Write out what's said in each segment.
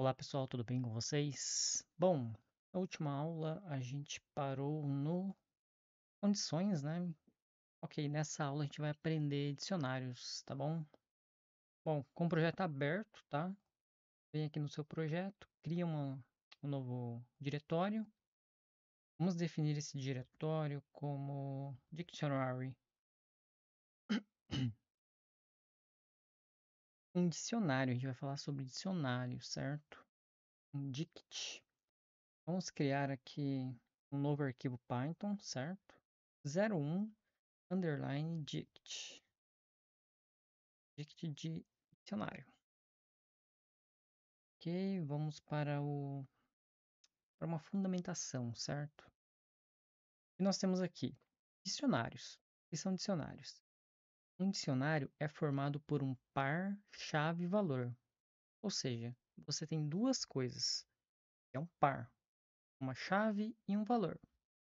Olá pessoal, tudo bem com vocês? Bom, na última aula a gente parou no condições, né? Ok, nessa aula a gente vai aprender dicionários, tá bom? Bom, com o projeto aberto, tá? Vem aqui no seu projeto, cria uma, um novo diretório. Vamos definir esse diretório como Dictionary um dicionário. A gente vai falar sobre dicionário, certo? Um dict. Vamos criar aqui um novo arquivo Python, certo? 01 underline dict. Dict de dicionário. Ok, vamos para o para uma fundamentação, certo? E nós temos aqui dicionários. que são dicionários? Um dicionário é formado por um par, chave e valor. Ou seja, você tem duas coisas. É um par, uma chave e um valor,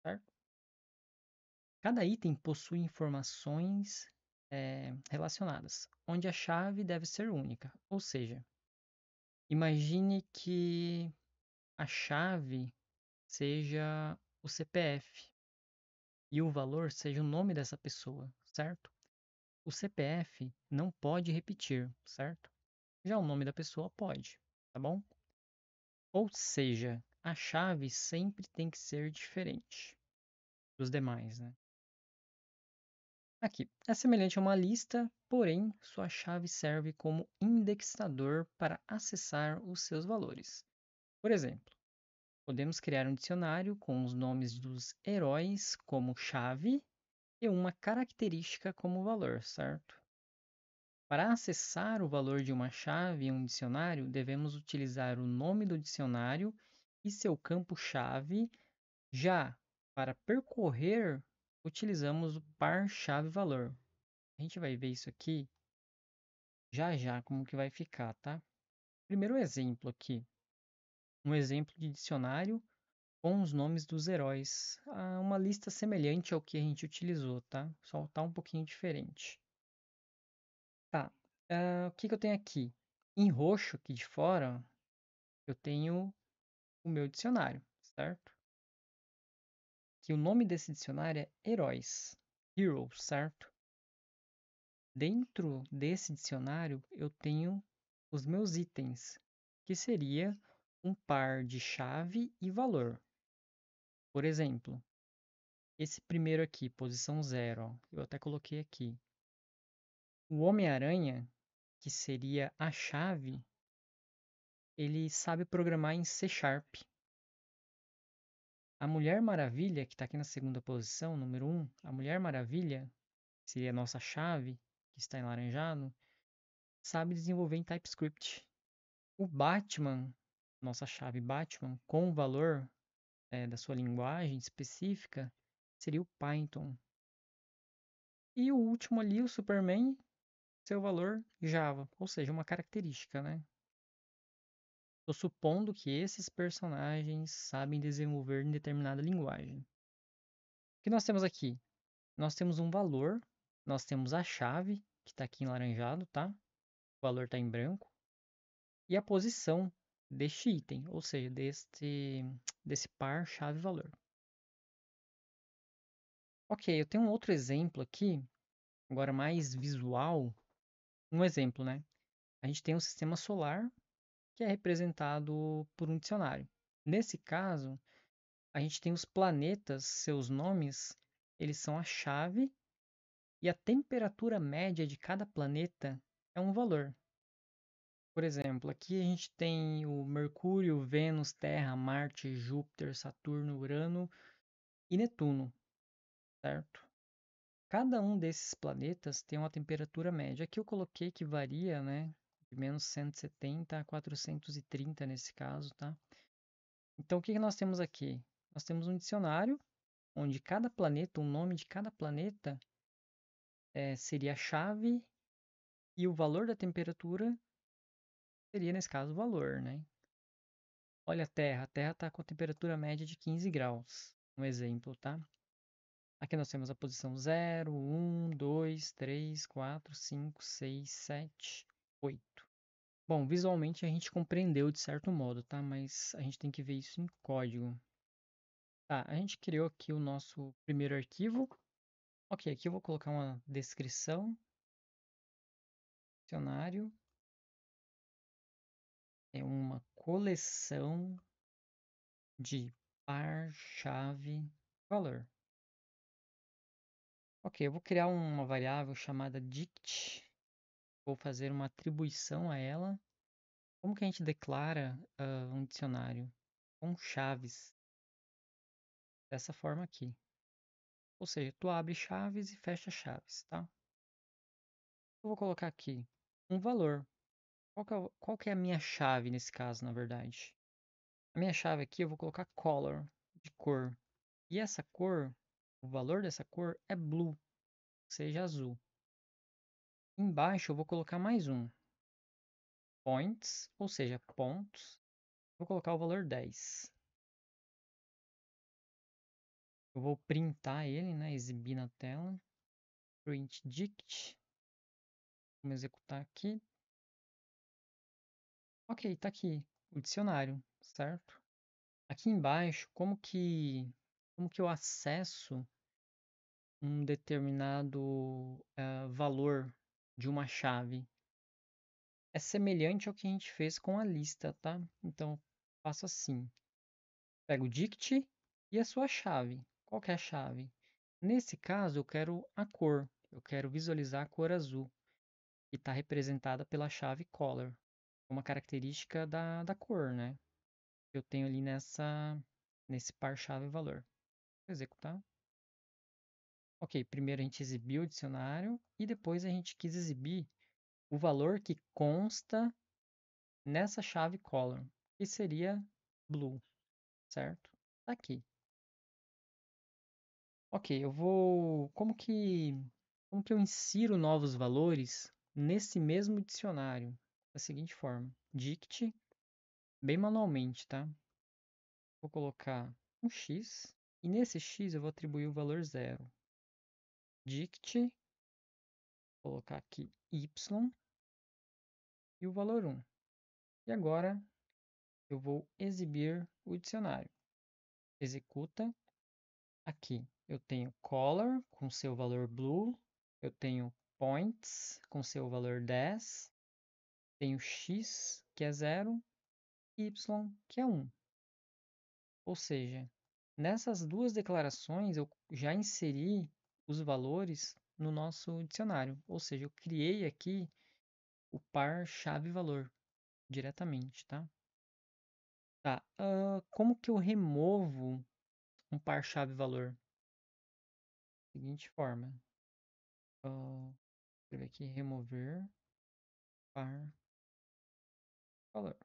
certo? Cada item possui informações é, relacionadas, onde a chave deve ser única. Ou seja, imagine que a chave seja o CPF e o valor seja o nome dessa pessoa, certo? o CPF não pode repetir, certo? Já o nome da pessoa pode, tá bom? Ou seja, a chave sempre tem que ser diferente dos demais, né? Aqui, é semelhante a uma lista, porém sua chave serve como indexador para acessar os seus valores. Por exemplo, podemos criar um dicionário com os nomes dos heróis como chave e uma característica como valor, certo? Para acessar o valor de uma chave em um dicionário, devemos utilizar o nome do dicionário e seu campo-chave. Já para percorrer, utilizamos o par chave-valor. A gente vai ver isso aqui já já como que vai ficar, tá? Primeiro exemplo aqui. Um exemplo de dicionário com os nomes dos heróis. Ah, uma lista semelhante ao que a gente utilizou, tá? Só tá um pouquinho diferente. Tá. Ah, o que, que eu tenho aqui? Em roxo, aqui de fora, eu tenho o meu dicionário, certo? Que o nome desse dicionário é heróis. Heroes, certo? Dentro desse dicionário, eu tenho os meus itens, que seria um par de chave e valor. Por exemplo, esse primeiro aqui, posição zero, ó, eu até coloquei aqui. O Homem-Aranha, que seria a chave, ele sabe programar em C Sharp. A Mulher Maravilha, que está aqui na segunda posição, número 1, um, a Mulher Maravilha, que seria a nossa chave, que está em laranjado, sabe desenvolver em TypeScript. O Batman, nossa chave Batman, com o valor, é, da sua linguagem específica seria o Python. E o último ali, o Superman, seu valor Java, ou seja, uma característica, né? Estou supondo que esses personagens sabem desenvolver em determinada linguagem. O que nós temos aqui? Nós temos um valor, nós temos a chave, que está aqui em laranjado, tá? O valor está em branco. E a posição, deste item, ou seja, deste, desse par chave-valor. Ok, eu tenho um outro exemplo aqui, agora mais visual. Um exemplo, né? A gente tem um sistema solar que é representado por um dicionário. Nesse caso, a gente tem os planetas, seus nomes, eles são a chave e a temperatura média de cada planeta é um valor. Por exemplo, aqui a gente tem o Mercúrio, Vênus, Terra, Marte, Júpiter, Saturno, Urano e Netuno, certo? Cada um desses planetas tem uma temperatura média. Aqui eu coloquei que varia, né? De menos 170 a 430 nesse caso, tá? Então, o que, nós temos aqui? Nós temos um dicionário, onde cada planeta, o nome de cada planeta é, seria a chave e o valor da temperatura seria, nesse caso, o valor, né? Olha a Terra. A Terra está com temperatura média de 15 graus. Um exemplo, tá? Aqui nós temos a posição 0, 1, 2, 3, 4, 5, 6, 7, 8. Bom, visualmente a gente compreendeu de certo modo, tá? Mas a gente tem que ver isso em código. Tá, a gente criou aqui o nosso primeiro arquivo. Ok, aqui eu vou colocar uma descrição. Dicionário é uma coleção de par-chave color. Ok, eu vou criar uma variável chamada dict. Vou fazer uma atribuição a ela. Como que a gente declara uh, um dicionário? Com chaves. Dessa forma aqui. Ou seja, tu abre chaves e fecha chaves, tá? Eu vou colocar aqui um valor qual que, é, qual que é a minha chave nesse caso, na verdade? A minha chave aqui eu vou colocar color, de cor. E essa cor, o valor dessa cor é blue, ou seja, azul. Embaixo eu vou colocar mais um. Points, ou seja, pontos. Vou colocar o valor 10. Eu vou printar ele, né? Exibir na tela. Print dict. Vamos executar aqui. Ok, está aqui o dicionário, certo? Aqui embaixo, como que, como que eu acesso um determinado uh, valor de uma chave? É semelhante ao que a gente fez com a lista, tá? Então, faço assim. Pego o dict e a sua chave. Qual é a chave? Nesse caso, eu quero a cor. Eu quero visualizar a cor azul, que está representada pela chave color uma característica da, da cor, né? Que eu tenho ali nessa, nesse par chave valor. Vou executar. Ok, primeiro a gente exibiu o dicionário e depois a gente quis exibir o valor que consta nessa chave color que seria blue, certo? Tá aqui. Ok, eu vou... Como que, como que eu insiro novos valores nesse mesmo dicionário? da seguinte forma: dict, bem manualmente, tá? Vou colocar um x e nesse x eu vou atribuir o valor zero. Dict, vou colocar aqui y e o valor 1. E agora eu vou exibir o dicionário. Executa. Aqui eu tenho color com seu valor blue, eu tenho points com seu valor 10, tenho x, que é 0, e y, que é 1. Um. Ou seja, nessas duas declarações eu já inseri os valores no nosso dicionário, ou seja, eu criei aqui o par chave-valor diretamente, tá? Tá, uh, como que eu removo um par chave-valor? Seguinte forma. Uh, escrever aqui, remover par Valor.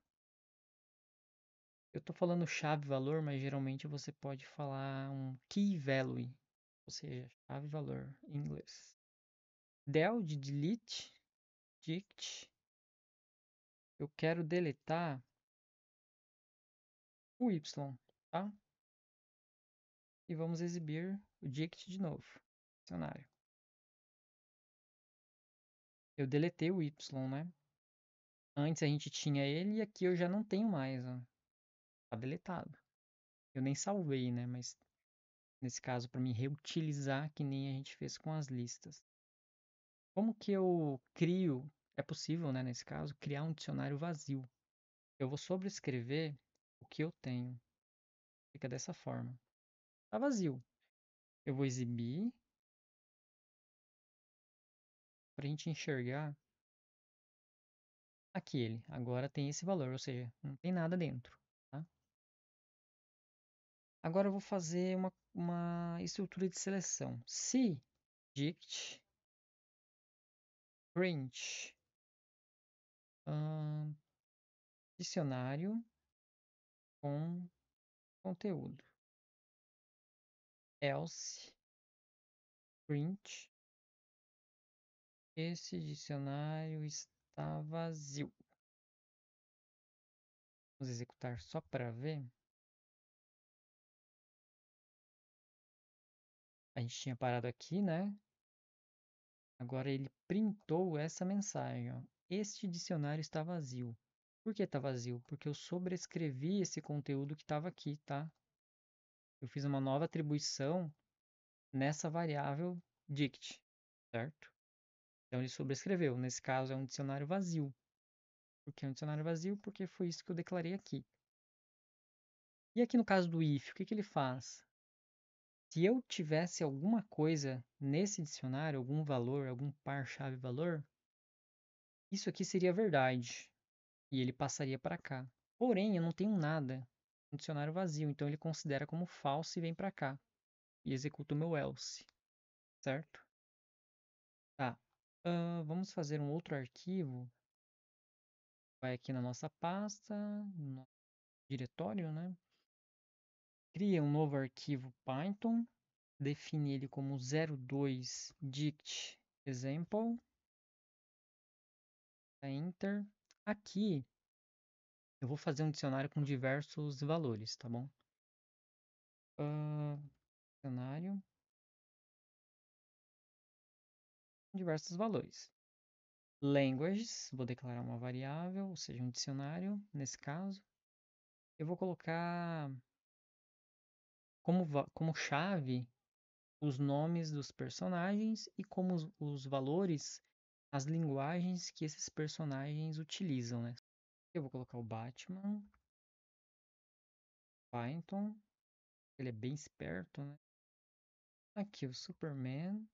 Eu estou falando chave valor, mas geralmente você pode falar um key value, ou seja, chave valor em inglês. Del de delete, dict. Eu quero deletar o y, tá? E vamos exibir o dict de novo, dicionário. Eu deletei o y, né? Antes a gente tinha ele e aqui eu já não tenho mais, ó. Tá deletado. Eu nem salvei, né? Mas nesse caso para me reutilizar que nem a gente fez com as listas. Como que eu crio? É possível, né? Nesse caso, criar um dicionário vazio. Eu vou sobrescrever o que eu tenho. Fica dessa forma. Tá vazio. Eu vou exibir para a gente enxergar aqui ele. Agora tem esse valor, ou seja, não tem nada dentro. Tá? Agora eu vou fazer uma, uma estrutura de seleção. Se dict print um, dicionário com conteúdo else print esse dicionário está está vazio. Vamos executar só para ver. A gente tinha parado aqui, né? Agora ele printou essa mensagem. Ó. Este dicionário está vazio. Por que está vazio? Porque eu sobrescrevi esse conteúdo que estava aqui, tá? Eu fiz uma nova atribuição nessa variável dict, certo? Então é ele sobrescreveu. Nesse caso é um dicionário vazio. Por que é um dicionário vazio? Porque foi isso que eu declarei aqui. E aqui no caso do if, o que, que ele faz? Se eu tivesse alguma coisa nesse dicionário, algum valor, algum par-chave valor, isso aqui seria verdade. E ele passaria para cá. Porém, eu não tenho nada. Um dicionário vazio, então ele considera como falso e vem para cá. E executa o meu else. Certo? Tá vamos fazer um outro arquivo. Vai aqui na nossa pasta, no diretório, né? Cria um novo arquivo Python. Define ele como 02 dict example. Enter. Aqui eu vou fazer um dicionário com diversos valores, tá bom? Uh, dicionário diversos valores. Languages, vou declarar uma variável, ou seja, um dicionário, nesse caso. Eu vou colocar como, como chave os nomes dos personagens e como os, os valores, as linguagens que esses personagens utilizam. Né? Eu vou colocar o Batman, Python, ele é bem esperto, né? Aqui o Superman,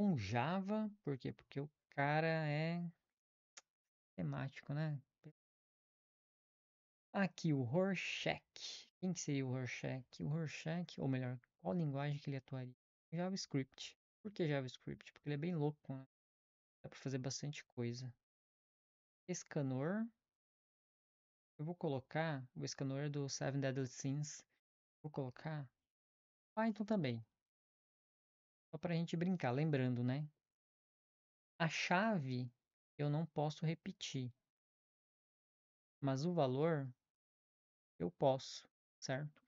com Java, por quê? Porque o cara é temático, né? Aqui o Rorschach. Quem que seria o Rorschach? O Rorschach, ou melhor, qual linguagem que ele atuaria? JavaScript. Por que JavaScript? Porque ele é bem louco, né? Dá para fazer bastante coisa. Escanor. Eu vou colocar o Escanor do Seven Deadly Sins. Vou colocar Python também. Só para a gente brincar, lembrando, né? A chave eu não posso repetir, mas o valor eu posso, certo?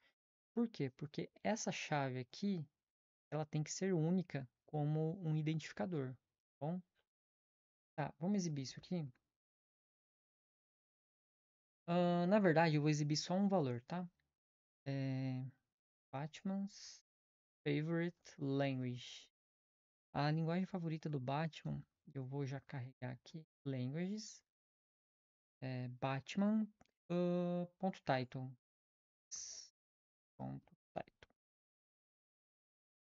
Por quê? Porque essa chave aqui, ela tem que ser única como um identificador, tá bom? Tá, vamos exibir isso aqui. Uh, na verdade, eu vou exibir só um valor, tá? É... Batmans Favorite Language. A linguagem favorita do Batman, eu vou já carregar aqui, Languages, é, Batman, uh, ponto title. Ponto title.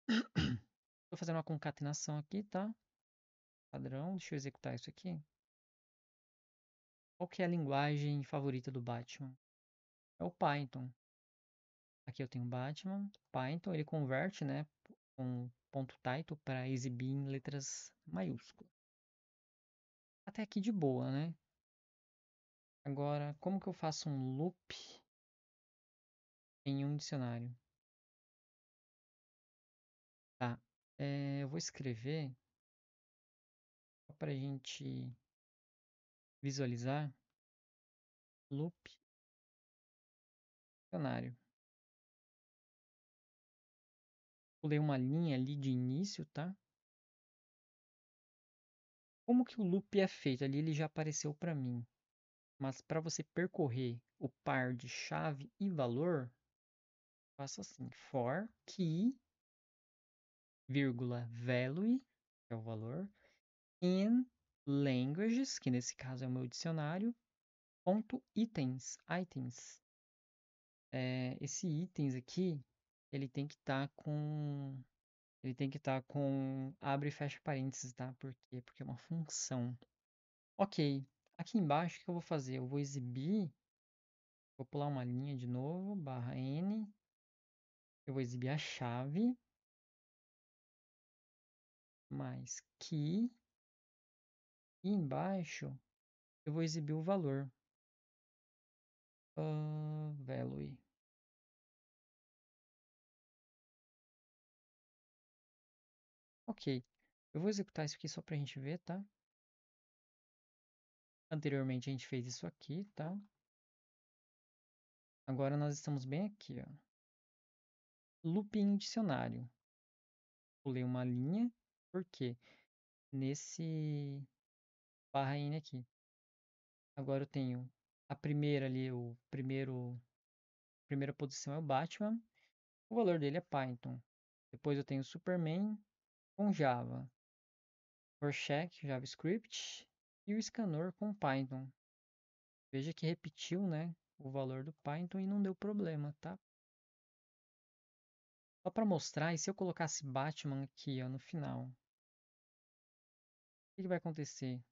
Estou fazendo uma concatenação aqui, tá? Padrão, deixa eu executar isso aqui. Qual que é a linguagem favorita do Batman? É o Python. Aqui eu tenho Batman, Python, ele converte, né, um ponto .title para exibir em letras maiúsculas. Até aqui de boa, né? Agora, como que eu faço um loop em um dicionário? Tá, é, eu vou escrever só para a gente visualizar loop dicionário. Pulei uma linha ali de início, tá? Como que o loop é feito? Ali ele já apareceu para mim. Mas para você percorrer o par de chave e valor, faço assim, for key, vírgula, value, que é o valor, in languages, que nesse caso é o meu dicionário, ponto itens, items. É, esse itens aqui ele tem que estar tá com. Ele tem que estar tá com. Abre e fecha parênteses, tá? Por quê? Porque é uma função. Ok. Aqui embaixo, o que eu vou fazer? Eu vou exibir. Vou pular uma linha de novo, barra N. Eu vou exibir a chave. Mais key. E embaixo, eu vou exibir o valor. Uh, value. Ok, eu vou executar isso aqui só para a gente ver, tá? Anteriormente a gente fez isso aqui, tá? Agora nós estamos bem aqui, ó. Looping dicionário. Pulei uma linha, por quê? Nesse barra N aqui. Agora eu tenho a primeira ali, o primeiro primeira posição é o Batman. O valor dele é Python. Depois eu tenho o Superman, com Java, Rorschach JavaScript e o scanner com Python. Veja que repetiu né, o valor do Python e não deu problema, tá? Só para mostrar, e se eu colocasse Batman aqui ó, no final? O que, que vai acontecer?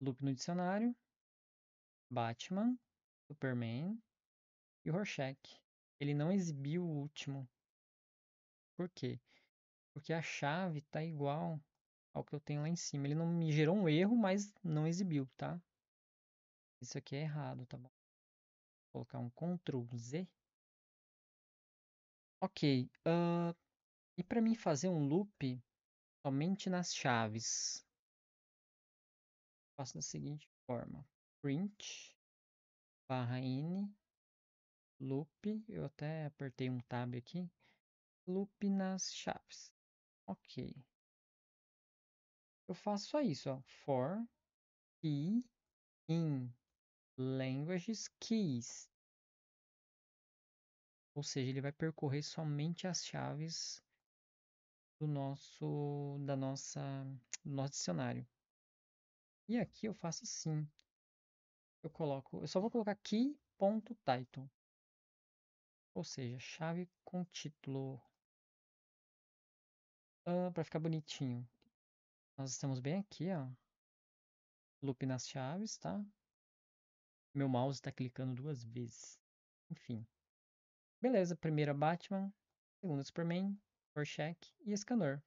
Loop no dicionário, Batman, Superman e Rorschach. Ele não exibiu o último. Por quê? Porque a chave está igual ao que eu tenho lá em cima. Ele não me gerou um erro, mas não exibiu, tá? Isso aqui é errado, tá bom? Vou colocar um Ctrl Z. Ok. Uh, e para mim fazer um loop somente nas chaves, faço da seguinte forma: print barra n loop, eu até apertei um tab aqui, loop nas chaves. Ok. Eu faço só isso, ó, for key in languages keys. Ou seja, ele vai percorrer somente as chaves do nosso, da nossa, do nosso dicionário. E aqui eu faço sim. Eu coloco, eu só vou colocar key.title. Ou seja, chave com título. Ah, para ficar bonitinho. Nós estamos bem aqui, ó. Loop nas chaves, tá? Meu mouse está clicando duas vezes. Enfim. Beleza, primeira Batman, segunda Superman, Rorschach e Escanor.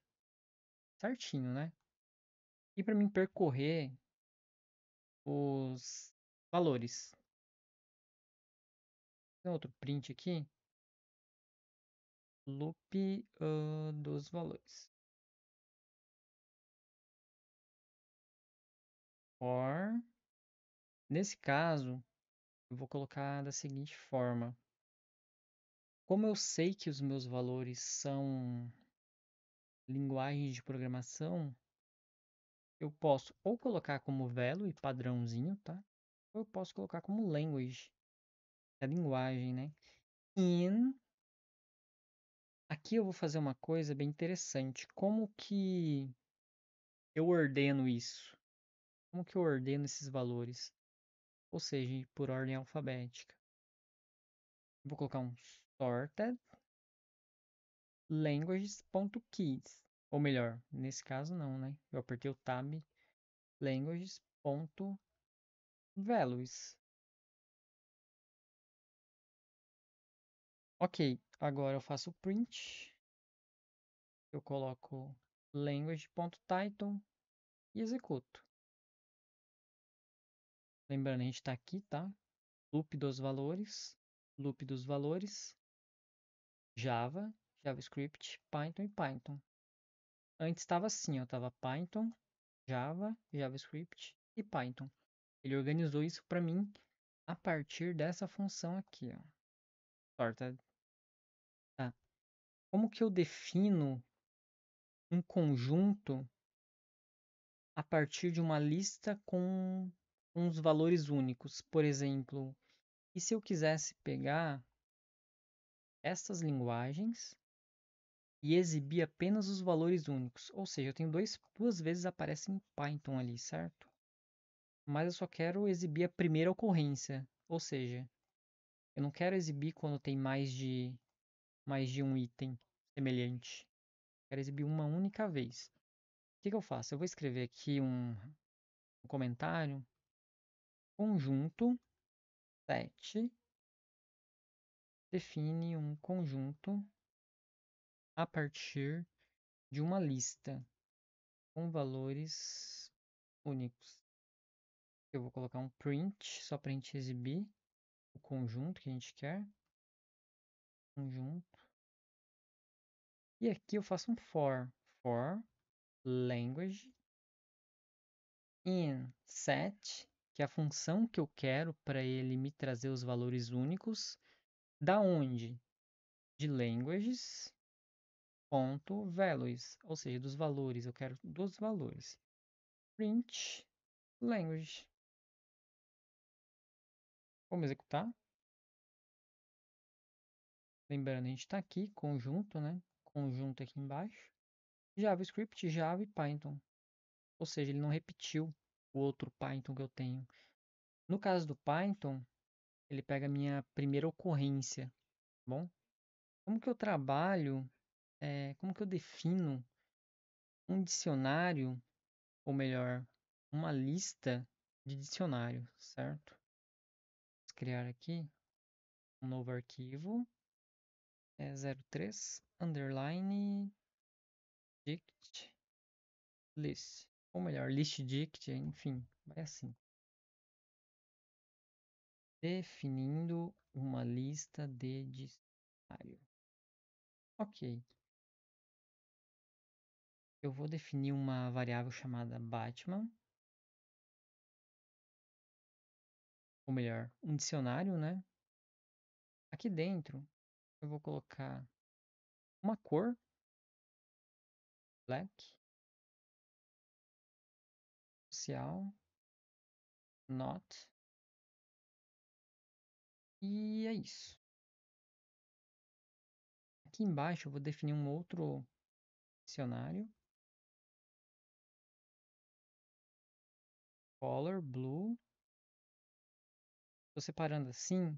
Certinho, né? E para mim percorrer os valores. Tem outro print aqui loop uh, dos valores. For. Nesse caso, eu vou colocar da seguinte forma. Como eu sei que os meus valores são linguagens de programação, eu posso ou colocar como value, padrãozinho, tá? Ou eu posso colocar como language, é a linguagem, né? In aqui eu vou fazer uma coisa bem interessante. Como que eu ordeno isso? Como que eu ordeno esses valores? Ou seja, por ordem alfabética. Vou colocar um sorted languages.keys. Ou melhor, nesse caso não, né? Eu apertei o tab languages.values. Ok, Agora eu faço print. Eu coloco language.title e executo. Lembrando, a gente está aqui, tá? Loop dos valores, loop dos valores, Java, JavaScript, Python e Python. Antes estava assim, ó, tava Python, Java, JavaScript e Python. Ele organizou isso para mim a partir dessa função aqui, ó. Sorted como que eu defino um conjunto a partir de uma lista com uns valores únicos. Por exemplo, e se eu quisesse pegar estas linguagens e exibir apenas os valores únicos? Ou seja, eu tenho dois, duas vezes aparece em Python ali, certo? Mas eu só quero exibir a primeira ocorrência. Ou seja, eu não quero exibir quando tem mais de mais de um item semelhante. Quero exibir uma única vez. O que, que eu faço? Eu vou escrever aqui um, um comentário. Conjunto 7 define um conjunto a partir de uma lista com valores únicos. Eu vou colocar um print só para a gente exibir o conjunto que a gente quer. Conjunto. E aqui eu faço um for, for language in set, que é a função que eu quero para ele me trazer os valores únicos, da onde? De languages.values, ou seja, dos valores, eu quero dos valores. print language. Vamos executar. Lembrando, a gente está aqui, conjunto, né? conjunto aqui embaixo, JavaScript, Java e Python. Ou seja, ele não repetiu o outro Python que eu tenho. No caso do Python, ele pega a minha primeira ocorrência, tá bom? Como que eu trabalho, é, como que eu defino um dicionário, ou melhor, uma lista de dicionário, certo? Vamos criar aqui um novo arquivo é 03 underline dict list, ou melhor, list dict, enfim, vai assim. Definindo uma lista de dicionário. Ok. Eu vou definir uma variável chamada Batman. Ou melhor, um dicionário, né? Aqui dentro, eu vou colocar uma cor. Black. Social. Not. E é isso. Aqui embaixo eu vou definir um outro dicionário. Color, blue. Estou separando assim,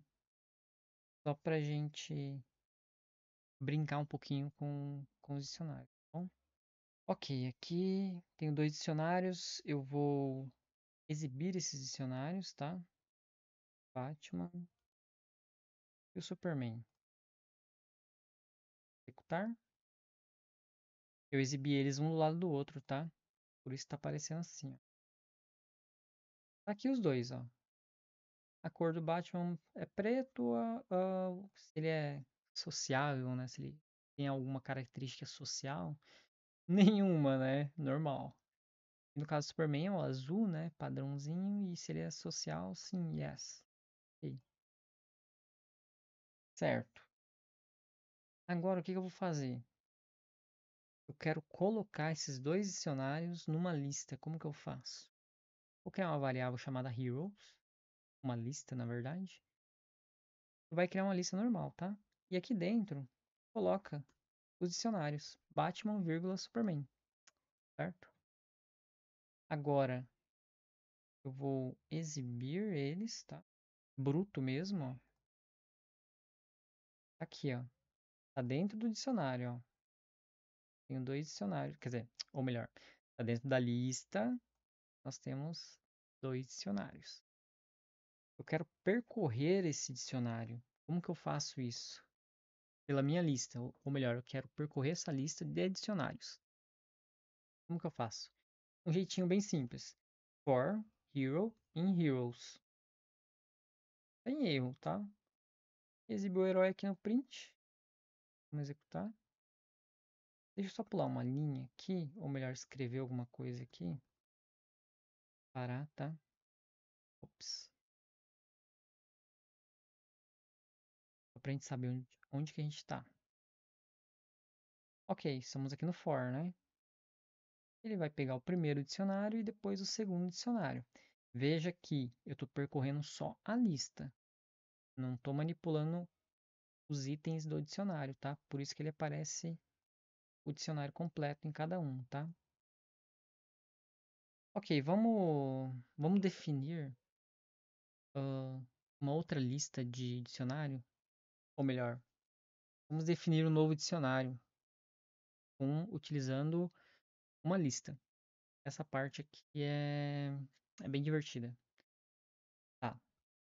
só para gente brincar um pouquinho com, com os dicionários, tá bom? Ok, aqui tenho dois dicionários, eu vou exibir esses dicionários, tá? Batman e o Superman. Executar. Eu exibi eles um do lado do outro, tá? Por isso tá aparecendo assim, ó. Tá aqui os dois, ó. A cor do Batman é preto, uh, uh, ele é sociável, né? Se ele tem alguma característica social, nenhuma, né? Normal. No caso do Superman é o azul, né? Padrãozinho. E se ele é social, sim, yes. Okay. Certo. Agora, o que, que eu vou fazer? Eu quero colocar esses dois dicionários numa lista. Como que eu faço? Vou criar uma variável chamada heroes. Uma lista, na verdade. Vai criar uma lista normal, tá? E aqui dentro, coloca os dicionários. Batman, vírgula, Superman. Certo? Agora, eu vou exibir eles, tá? Bruto mesmo, ó. Aqui, ó. Tá dentro do dicionário, ó. Tenho dois dicionários, quer dizer, ou melhor, tá dentro da lista, nós temos dois dicionários. Eu quero percorrer esse dicionário. Como que eu faço isso? pela minha lista, ou melhor, eu quero percorrer essa lista de dicionários. Como que eu faço? Um jeitinho bem simples. For hero in heroes. Tem tá erro, tá? Exibe o herói aqui no print. Vamos executar. Deixa eu só pular uma linha aqui, ou melhor, escrever alguma coisa aqui. Parar, tá? Ops. para a gente saber onde, onde que a gente está. Ok, estamos aqui no for, né? Ele vai pegar o primeiro dicionário e depois o segundo dicionário. Veja que eu estou percorrendo só a lista. Não estou manipulando os itens do dicionário, tá? Por isso que ele aparece o dicionário completo em cada um, tá? Ok, vamos, vamos definir uh, uma outra lista de dicionário ou melhor, vamos definir um novo dicionário utilizando uma lista. Essa parte aqui é, é bem divertida. Tá.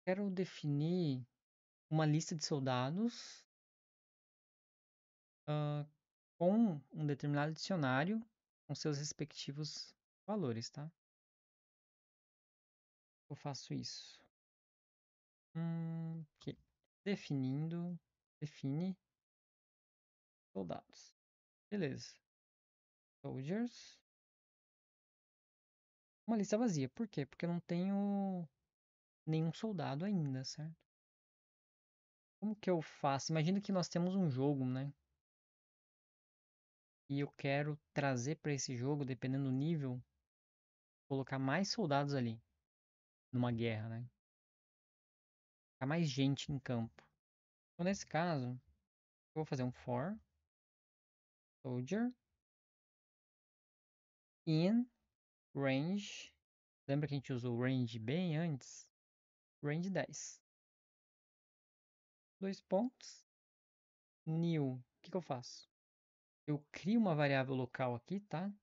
Quero definir uma lista de soldados uh, com um determinado dicionário com seus respectivos valores, tá? Eu faço isso. Hum, okay definindo, define soldados. Beleza. Soldiers. Uma lista vazia. Por quê? Porque eu não tenho nenhum soldado ainda, certo? Como que eu faço? Imagina que nós temos um jogo, né? E eu quero trazer para esse jogo, dependendo do nível, colocar mais soldados ali numa guerra, né? Há mais gente em campo. Então, nesse caso, eu vou fazer um for soldier in range. Lembra que a gente usou range bem antes? Range 10. Dois pontos. New. O que, que eu faço? Eu crio uma variável local aqui, tá?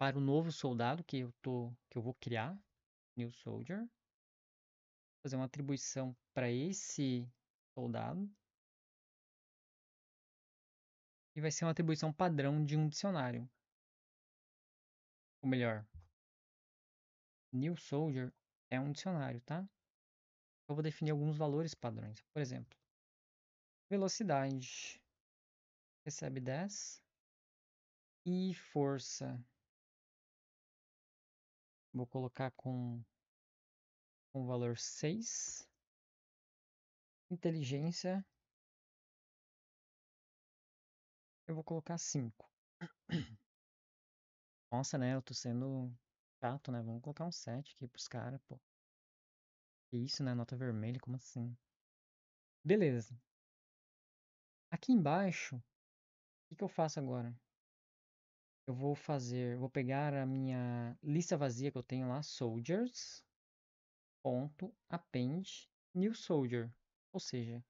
Para o novo soldado que eu, tô, que eu vou criar. New soldier fazer uma atribuição para esse soldado. E vai ser uma atribuição padrão de um dicionário. Ou melhor, new soldier é um dicionário, tá? Eu vou definir alguns valores padrões. Por exemplo, velocidade recebe 10 e força. Vou colocar com com valor 6. Inteligência. Eu vou colocar 5. Nossa, né? Eu tô sendo chato, né? Vamos colocar um 7 aqui pros caras, pô. Que isso, né? Nota vermelha, como assim? Beleza. Aqui embaixo, o que, que eu faço agora? Eu vou fazer, vou pegar a minha lista vazia que eu tenho lá, Soldiers ponto append new soldier, ou seja,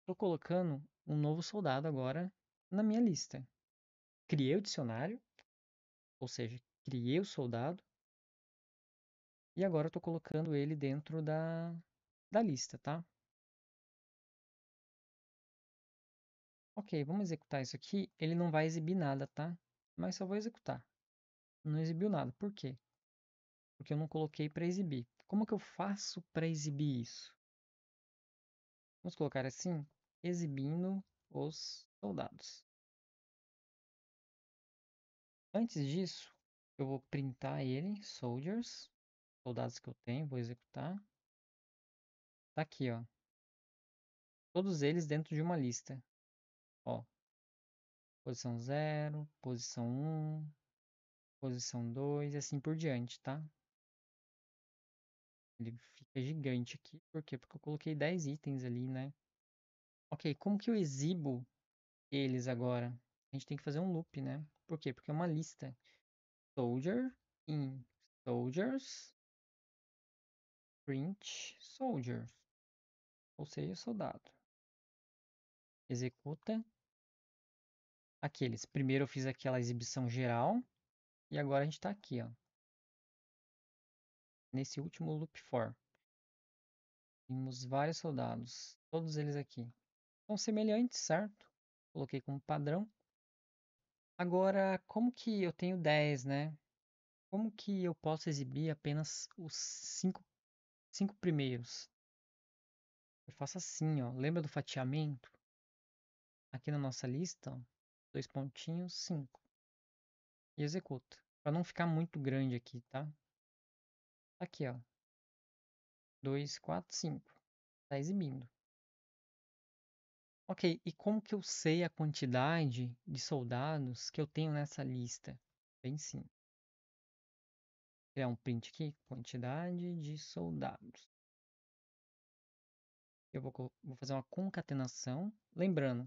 estou colocando um novo soldado agora na minha lista. Criei o dicionário, ou seja, criei o soldado e agora estou colocando ele dentro da, da lista, tá? Ok, vamos executar isso aqui. Ele não vai exibir nada, tá? Mas só vou executar. Não exibiu nada. Por quê? Porque eu não coloquei para exibir. Como que eu faço para exibir isso? Vamos colocar assim, exibindo os soldados. Antes disso, eu vou printar ele, soldiers, soldados que eu tenho, vou executar. Tá aqui, ó. Todos eles dentro de uma lista. Ó. Posição 0, posição 1, um, posição 2 e assim por diante, tá? Ele fica gigante aqui. Por quê? Porque eu coloquei 10 itens ali, né? Ok, como que eu exibo eles agora? A gente tem que fazer um loop, né? Por quê? Porque é uma lista. Soldier in soldiers print soldier. Ou seja, soldado. Executa aqueles. Primeiro eu fiz aquela exibição geral. E agora a gente está aqui, ó nesse último loop for. Temos vários soldados, todos eles aqui. São semelhantes, certo? Coloquei como padrão. Agora, como que eu tenho 10, né? Como que eu posso exibir apenas os 5 cinco, cinco primeiros? Eu faço assim, ó. Lembra do fatiamento? Aqui na nossa lista, ó, dois pontinhos, 5. E executo. Para não ficar muito grande aqui, tá? Aqui, ó. 2, 4, 5. Está exibindo. Ok, e como que eu sei a quantidade de soldados que eu tenho nessa lista? Bem simples. Vou é criar um print aqui, quantidade de soldados. Eu vou, vou fazer uma concatenação. Lembrando,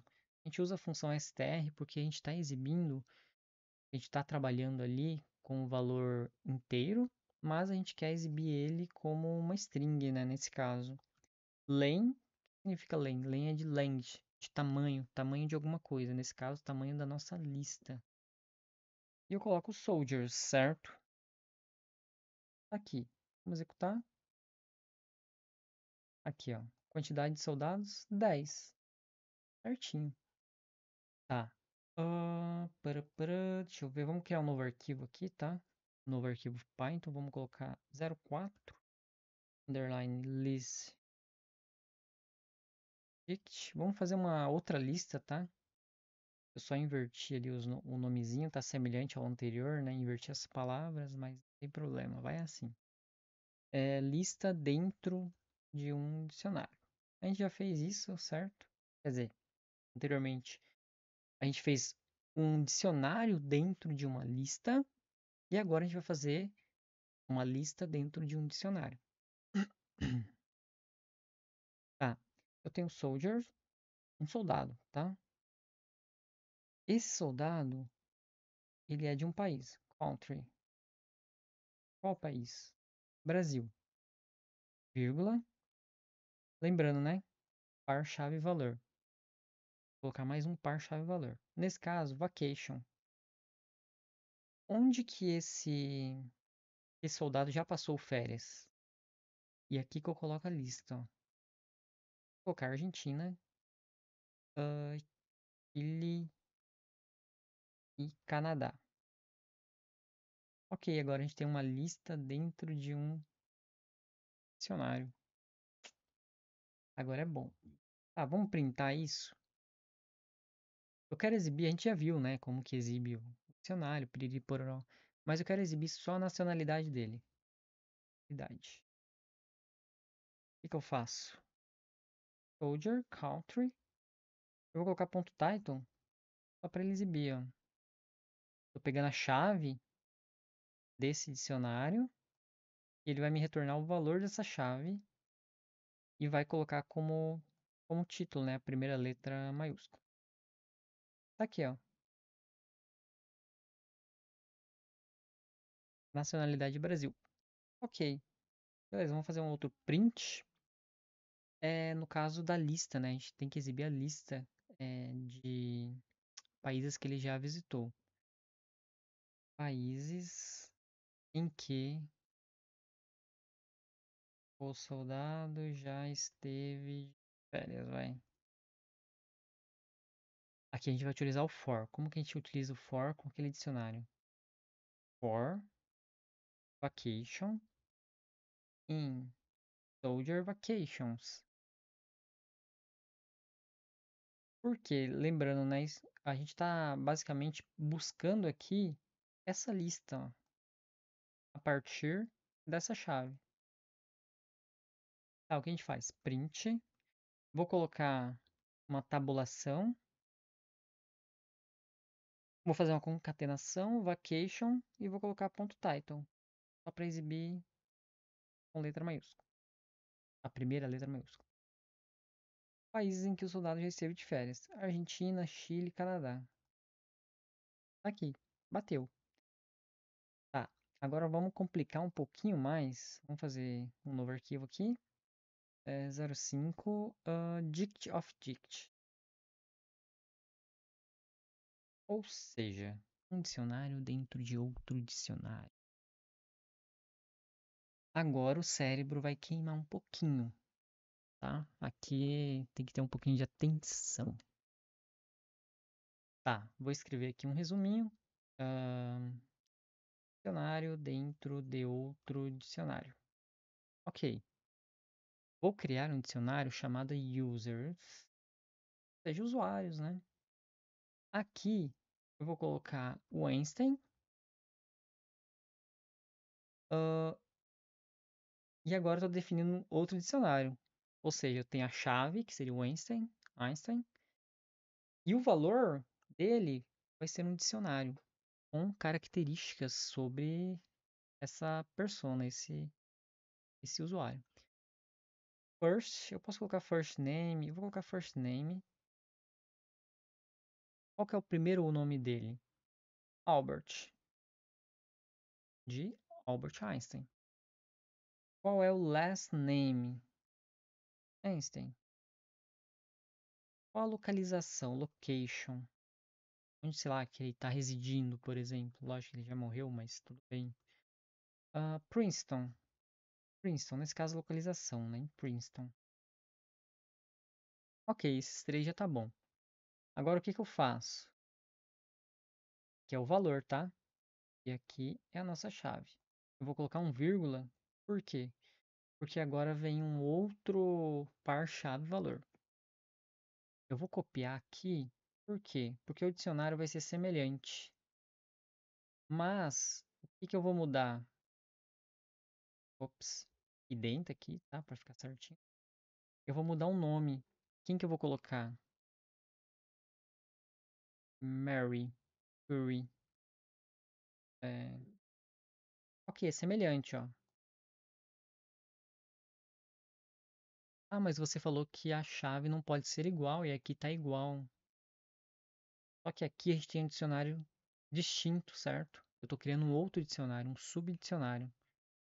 a gente usa a função str porque a gente está exibindo, a gente está trabalhando ali com o valor inteiro mas a gente quer exibir ele como uma string, né, nesse caso. Len, significa len? Len é de length, de tamanho, tamanho de alguma coisa, nesse caso, tamanho da nossa lista. E eu coloco soldiers, certo? Aqui, vamos executar. Aqui, ó, quantidade de soldados, 10. Certinho. Tá. Uh, para, para, deixa eu ver, vamos criar um novo arquivo aqui, tá? novo arquivo Python, vamos colocar 04 underline list Vamos fazer uma outra lista, tá? Eu só inverti ali os, o nomezinho, tá semelhante ao anterior, né? Inverti as palavras, mas não tem problema, vai assim. É, lista dentro de um dicionário. A gente já fez isso, certo? Quer dizer, anteriormente a gente fez um dicionário dentro de uma lista e agora a gente vai fazer uma lista dentro de um dicionário. tá, eu tenho soldiers, um soldado, tá? Esse soldado, ele é de um país, country. Qual país? Brasil. Vírgula. Lembrando, né? Par, chave, valor. Vou colocar mais um par, chave, valor. Nesse caso, vacation onde que esse, esse soldado já passou férias? E é aqui que eu coloco a lista. Vou colocar Argentina, uh, Chile e Canadá. Ok, agora a gente tem uma lista dentro de um dicionário. Agora é bom. Tá, vamos printar isso. Eu quero exibir, a gente já viu, né, como que exibe o dicionário, piriri Mas eu quero exibir só a nacionalidade dele. Idade. O que, que eu faço? Soldier, country. Eu vou colocar ponto title só para ele exibir, Estou pegando a chave desse dicionário e ele vai me retornar o valor dessa chave e vai colocar como como título, né, a primeira letra maiúscula. Tá aqui, ó. Nacionalidade Brasil. Ok. Beleza, vamos fazer um outro print. É, no caso da lista, né? A gente tem que exibir a lista é, de países que ele já visitou. Países em que o soldado já esteve de férias, vai. Aqui a gente vai utilizar o for. Como que a gente utiliza o for com aquele dicionário? For vacation in soldier vacations. Porque, lembrando, né, a gente está basicamente buscando aqui essa lista a partir dessa chave. Tá, o que a gente faz? Print. Vou colocar uma tabulação. Vou fazer uma concatenação, vacation, e vou colocar ponto .title só para exibir com letra maiúscula. A primeira letra maiúscula. Países em que o soldado já esteve de férias: Argentina, Chile, Canadá. Tá aqui, bateu. Tá, agora vamos complicar um pouquinho mais. Vamos fazer um novo arquivo aqui. É 05 uh, ah, dict of dict. Ou seja, um dicionário dentro de outro dicionário. Agora o cérebro vai queimar um pouquinho, tá? Aqui tem que ter um pouquinho de atenção. Tá, vou escrever aqui um resuminho. Uh, dicionário dentro de outro dicionário. Ok. Vou criar um dicionário chamado users, ou seja, usuários, né? Aqui eu vou colocar o Einstein. Uh, e agora estou definindo outro dicionário. Ou seja, eu tenho a chave, que seria o Einstein, Einstein, e o valor dele vai ser um dicionário com características sobre essa persona, esse, esse usuário. First, eu posso colocar first name, eu vou colocar first name. Qual que é o primeiro nome dele? Albert. De Albert Einstein. Qual é o last name? Einstein. Qual a localização? Location. Onde, sei lá, que ele está residindo, por exemplo. Lógico que ele já morreu, mas tudo bem. Uh, Princeton. Princeton, nesse caso, localização, né? Em Princeton. Ok, esses três já tá bom. Agora, o que, que eu faço? Que é o valor, tá? E aqui é a nossa chave. Eu vou colocar um vírgula por quê? Porque agora vem um outro par-chave valor. Eu vou copiar aqui, por quê? Porque o dicionário vai ser semelhante. Mas, o que, que eu vou mudar? Ops, identa aqui, tá? Para ficar certinho. Eu vou mudar um nome. Quem que eu vou colocar? Mary Curie. É... Ok, é semelhante, ó. Ah, mas você falou que a chave não pode ser igual e aqui está igual. Só que aqui a gente tem um dicionário distinto, certo? Eu estou criando um outro dicionário, um subdicionário.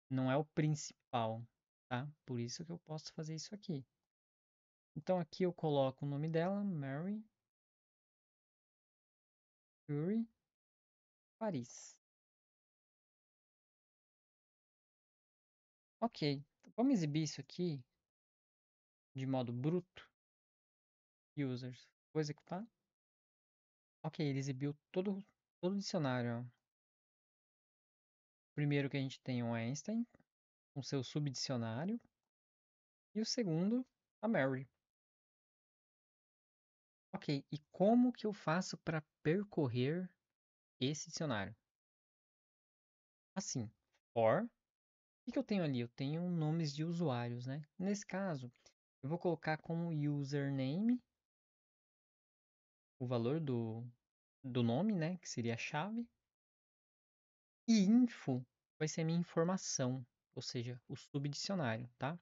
Não é o principal, tá? Por isso que eu posso fazer isso aqui. Então aqui eu coloco o nome dela, Mary Curie Paris. Ok, vamos exibir isso aqui de modo bruto users. Vou executar. Ok, ele exibiu todo, todo o dicionário. Primeiro que a gente tem o Einstein, com seu subdicionário. E o segundo, a Mary. Ok, e como que eu faço para percorrer esse dicionário? Assim, for. O que, que eu tenho ali? Eu tenho nomes de usuários, né? Nesse caso, eu vou colocar como username o valor do, do nome, né? Que seria a chave. E info vai ser a minha informação, ou seja, o subdicionário, tá?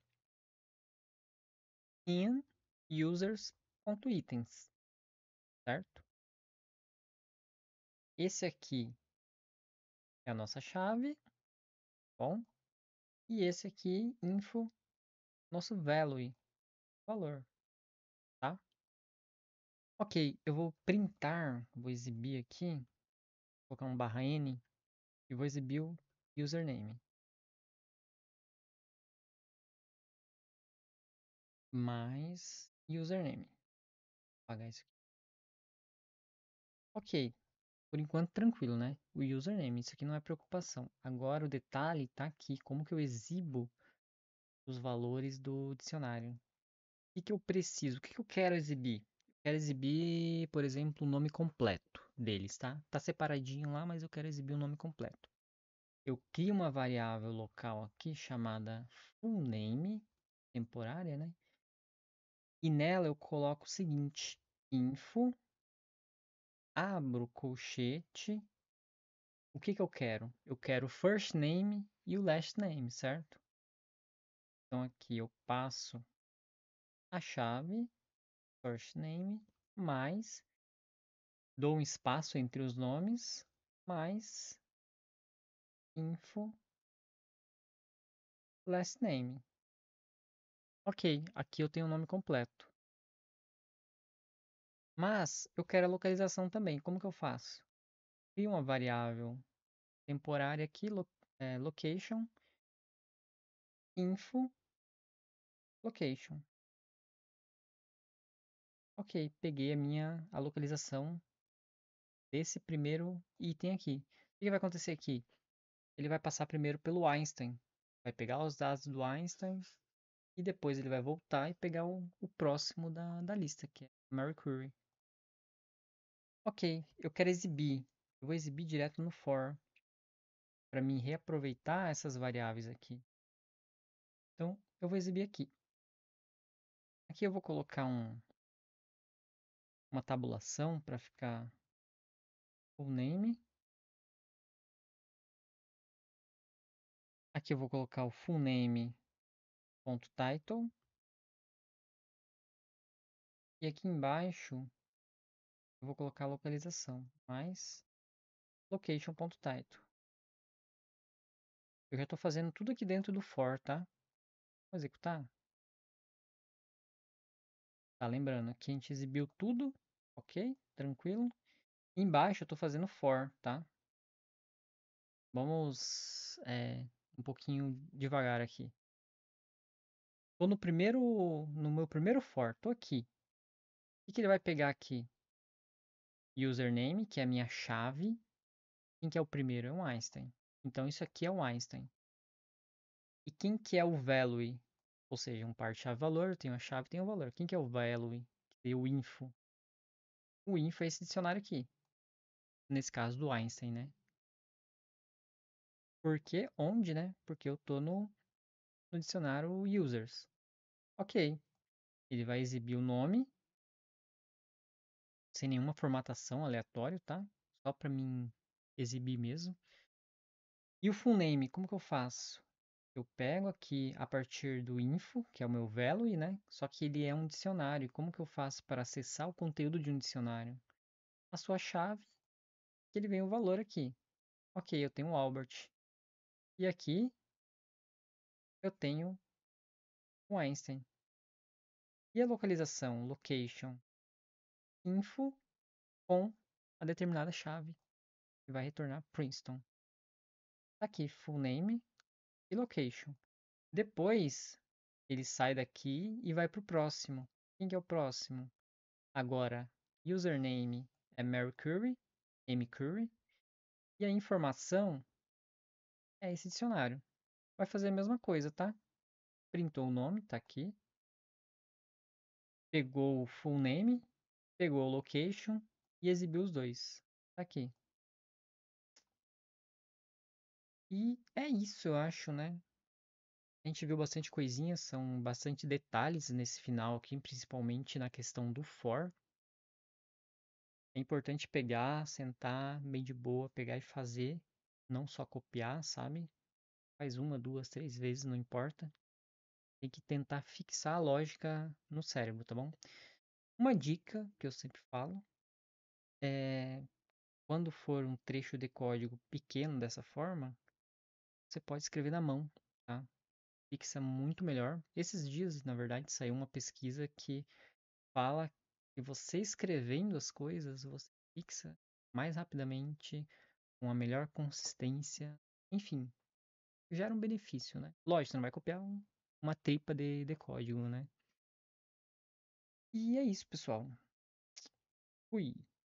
In users.itens, certo? Esse aqui é a nossa chave, bom? E esse aqui, info, nosso value, valor, tá? Ok, eu vou printar, vou exibir aqui, vou colocar um barra N e vou exibir o username. Mais username. Vou apagar isso aqui. Ok, por enquanto tranquilo, né? O username, isso aqui não é preocupação. Agora o detalhe está aqui, como que eu exibo os valores do dicionário que, que eu preciso? O que, que eu quero exibir? Eu quero exibir, por exemplo, o nome completo deles, tá? Tá separadinho lá, mas eu quero exibir o nome completo. Eu crio uma variável local aqui chamada fullName, temporária, né? E nela eu coloco o seguinte: info, abro colchete. O que, que eu quero? Eu quero o first name e o last name, certo? Então aqui eu passo a chave first name mais dou um espaço entre os nomes mais info last name. Ok, aqui eu tenho o nome completo. Mas eu quero a localização também. Como que eu faço? Crio uma variável temporária aqui, lo, é, location, info, location. Ok, peguei a minha a localização desse primeiro item aqui. O que vai acontecer aqui? Ele vai passar primeiro pelo Einstein. Vai pegar os dados do Einstein e depois ele vai voltar e pegar o, o próximo da, da lista, que é Mary Curie. Ok, eu quero exibir. Eu vou exibir direto no for para mim reaproveitar essas variáveis aqui. Então, eu vou exibir aqui. Aqui eu vou colocar um, uma tabulação para ficar o name. Aqui eu vou colocar o full name.title. ponto title. E aqui embaixo eu vou colocar a localização, mais location.title. Eu já estou fazendo tudo aqui dentro do for, tá? Vou executar. Tá, lembrando, aqui a gente exibiu tudo Ok, tranquilo. Embaixo eu estou fazendo for, tá? Vamos é, um pouquinho devagar aqui. Estou no primeiro, no meu primeiro for, estou aqui. O que, que ele vai pegar aqui? Username, que é a minha chave. Quem que é o primeiro? É o Einstein. Então isso aqui é o Einstein. E quem que é o value? Ou seja, um par chave valor, eu tenho chave, tenho um valor. Quem que é o value? Que o info o in foi esse dicionário aqui. Nesse caso do Einstein, né? Porque onde, né? Porque eu tô no, no dicionário users. Ok. Ele vai exibir o nome sem nenhuma formatação aleatória, tá? Só para mim exibir mesmo. E o full name, como que eu faço? eu pego aqui a partir do info, que é o meu value, né? Só que ele é um dicionário. Como que eu faço para acessar o conteúdo de um dicionário? A sua chave, que ele vem o valor aqui. Ok, eu tenho o Albert. E aqui eu tenho o Einstein. E a localização, location, info com a determinada chave, que vai retornar Princeton. Tá aqui, full name, e location. Depois, ele sai daqui e vai para o próximo. Quem que é o próximo? Agora, username é Mary Curry, M. Curie, e a informação é esse dicionário. Vai fazer a mesma coisa, tá? Printou o nome, tá aqui. Pegou o full name, pegou o location e exibiu os dois. Tá aqui. E é isso, eu acho, né? A gente viu bastante coisinhas, são bastante detalhes nesse final aqui, principalmente na questão do for. É importante pegar, sentar bem de boa, pegar e fazer, não só copiar, sabe? Faz uma, duas, três vezes, não importa. Tem que tentar fixar a lógica no cérebro, tá bom? Uma dica que eu sempre falo é quando for um trecho de código pequeno dessa forma, você pode escrever na mão, tá? Fixa muito melhor. Esses dias, na verdade, saiu uma pesquisa que fala que você escrevendo as coisas, você fixa mais rapidamente, com a melhor consistência, enfim, gera um benefício, né? Lógico, você não vai copiar um, uma tripa de, de código, né? E é isso, pessoal. Fui.